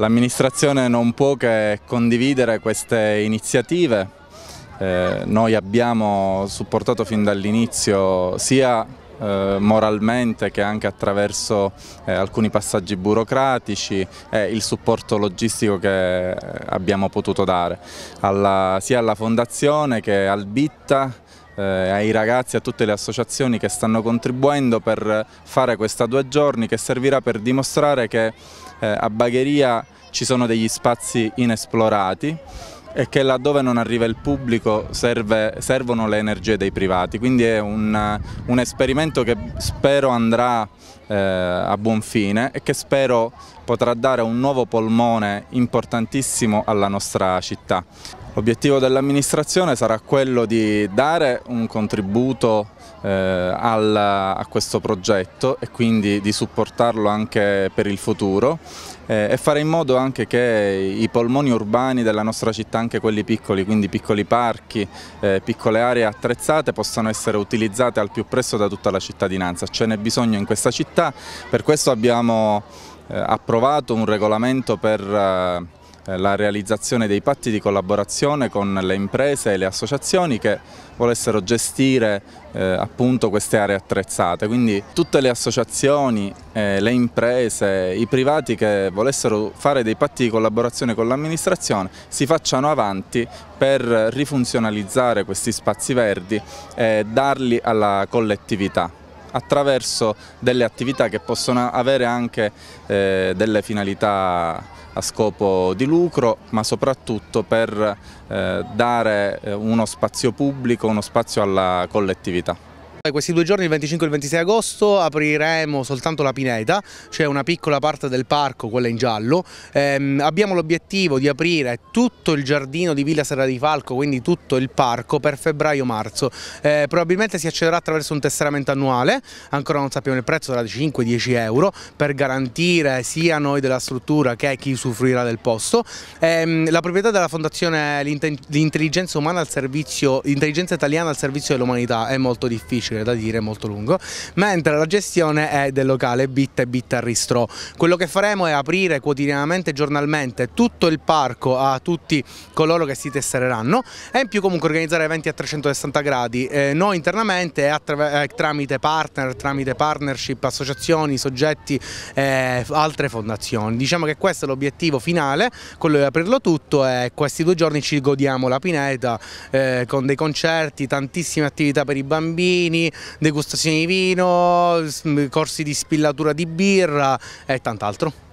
L'amministrazione non può che condividere queste iniziative, eh, noi abbiamo supportato fin dall'inizio sia eh, moralmente che anche attraverso eh, alcuni passaggi burocratici e il supporto logistico che abbiamo potuto dare alla, sia alla fondazione che al BITTA eh, ai ragazzi e a tutte le associazioni che stanno contribuendo per fare questa due giorni che servirà per dimostrare che eh, a Bagheria ci sono degli spazi inesplorati e che laddove non arriva il pubblico serve, servono le energie dei privati, quindi è un, un esperimento che spero andrà eh, a buon fine e che spero potrà dare un nuovo polmone importantissimo alla nostra città. L'obiettivo dell'amministrazione sarà quello di dare un contributo eh, al, a questo progetto e quindi di supportarlo anche per il futuro eh, e fare in modo anche che i polmoni urbani della nostra città, anche quelli piccoli, quindi piccoli parchi, eh, piccole aree attrezzate possano essere utilizzate al più presto da tutta la cittadinanza. Ce n'è bisogno in questa città, per questo abbiamo eh, approvato un regolamento per eh, eh, la realizzazione dei patti di collaborazione con le imprese e le associazioni che volessero gestire eh, appunto queste aree attrezzate, quindi tutte le associazioni, eh, le imprese, i privati che volessero fare dei patti di collaborazione con l'amministrazione si facciano avanti per rifunzionalizzare questi spazi verdi e darli alla collettività attraverso delle attività che possono avere anche eh, delle finalità a scopo di lucro ma soprattutto per eh, dare eh, uno spazio pubblico, uno spazio alla collettività. Questi due giorni, il 25 e il 26 agosto, apriremo soltanto la Pineta, cioè una piccola parte del parco, quella in giallo. Eh, abbiamo l'obiettivo di aprire tutto il giardino di Villa Serra di Falco, quindi tutto il parco, per febbraio-marzo. Eh, probabilmente si accederà attraverso un tesseramento annuale, ancora non sappiamo il prezzo, sarà di 5-10 euro, per garantire sia noi della struttura che chi usufruirà del posto. Eh, la proprietà della fondazione L'intelligenza italiana al servizio dell'umanità è molto difficile ci da dire, molto lungo, mentre la gestione è del locale Bit e Bit Ristro. Quello che faremo è aprire quotidianamente, giornalmente, tutto il parco a tutti coloro che si tessereranno e in più comunque organizzare eventi a 360 gradi, eh, noi internamente eh, e eh, tramite partner, tramite partnership, associazioni, soggetti, eh, altre fondazioni. Diciamo che questo è l'obiettivo finale, quello di aprirlo tutto e questi due giorni ci godiamo la pineta eh, con dei concerti, tantissime attività per i bambini, vini, degustazioni di vino, corsi di spillatura di birra e tant'altro.